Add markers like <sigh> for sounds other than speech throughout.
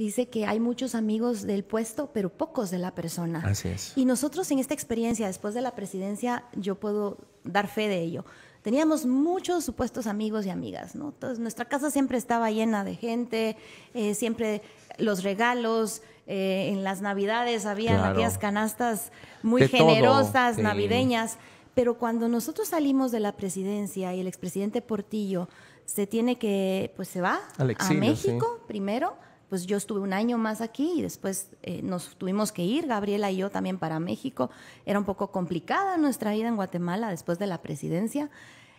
dice que hay muchos amigos del puesto, pero pocos de la persona. Así es. Y nosotros en esta experiencia, después de la presidencia, yo puedo dar fe de ello. Teníamos muchos supuestos amigos y amigas, ¿no? Entonces, nuestra casa siempre estaba llena de gente, eh, siempre los regalos, eh, en las navidades habían aquellas canastas muy generosas, navideñas. Pero cuando nosotros salimos de la presidencia y el expresidente Portillo se tiene que, pues se va a México primero, pues yo estuve un año más aquí y después eh, nos tuvimos que ir, Gabriela y yo también para México. Era un poco complicada nuestra vida en Guatemala después de la presidencia.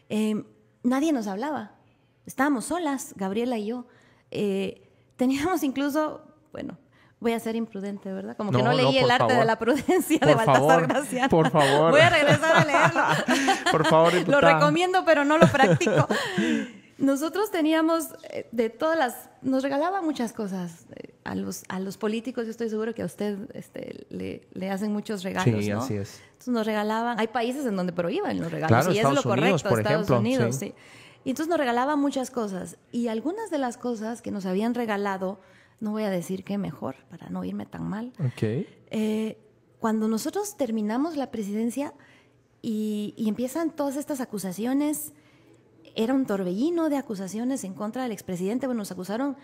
Em, nadie nos hablaba, estábamos solas, Gabriela y yo. Eh, teníamos incluso, bueno, voy a ser imprudente, ¿verdad? Como que no leí el arte de la prudencia de Baltasar Graciano. Por favor. Voy a regresar a leerlo. <laughs> por favor, Lo recomiendo, pero no lo practico. Nosotros teníamos eh, de todas las, nos regalaba muchas cosas eh, a los, a los políticos, yo estoy seguro que a usted este, le, hacen muchos regalos. Sí, así es. Entonces nos regalaban, hay países en donde prohíban los regalos y es lo correcto, Estados Unidos, sí. sí. Y entonces nos regalaban muchas cosas y algunas de las cosas que nos habían regalado, no voy a decir qué mejor para no irme tan mal. Okay. Eh, cuando nosotros terminamos la presidencia y empiezan todas estas acusaciones era un torbellino de acusaciones en contra del expresidente. Bueno, nos acusaron,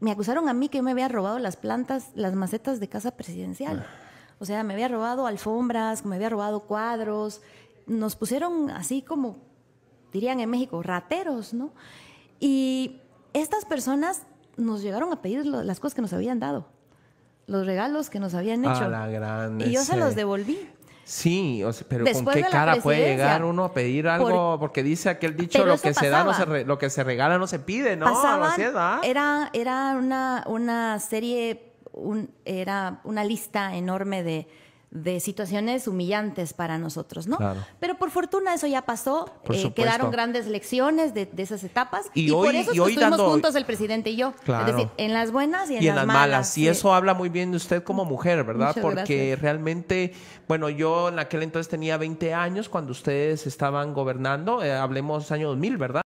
me acusaron a mí que me había robado las plantas, las macetas de casa presidencial. Ah. O sea, me había robado alfombras, me había robado cuadros. Nos pusieron así como, dirían en México, rateros, ¿no? Y estas personas nos llegaron a pedir las cosas que nos habían dado los regalos que nos habían hecho. la grande, y yo se los devolví. Sí, pero ¿con qué cara puede llegar uno a pedir algo? porque dice aquel dicho, lo que, se da no se lo que se regala no se pide, ¿no? ¿ah? era, era una, una serie, un, era una lista enorme de de situaciones humillantes para nosotros, ¿no? Pero por fortuna eso ya pasó, eh, quedaron grandes lecciones de, esas etapas y, hoy, por eso estuvimos juntos el presidente y yo, es decir, en las buenas y en, y las, malas. Y eso habla muy bien de usted como mm. mujer, ¿verdad? Porque realmente, bueno, yo en aquel entonces tenía 20 años cuando ustedes estaban gobernando, eh, hablemos año 2000, ¿verdad?